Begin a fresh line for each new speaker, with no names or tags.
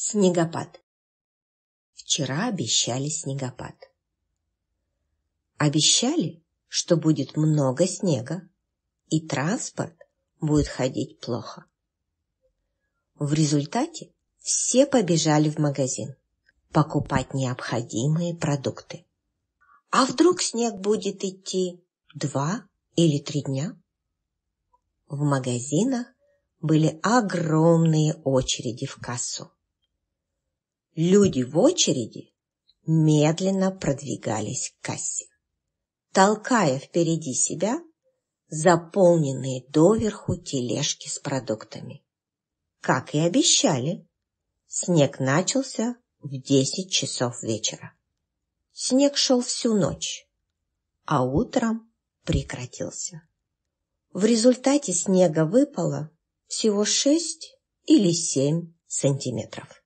Снегопад. Вчера обещали снегопад.
Обещали, что будет много снега, и транспорт будет ходить плохо. В результате все побежали в магазин покупать необходимые продукты. А вдруг снег будет идти два или три дня? В магазинах были огромные очереди в кассу люди в очереди медленно продвигались к кассе, толкая впереди себя заполненные доверху тележки с продуктами. Как и обещали, снег начался в десять часов вечера. Снег шел всю ночь, а утром прекратился. В результате снега выпало всего шесть или семь
сантиметров.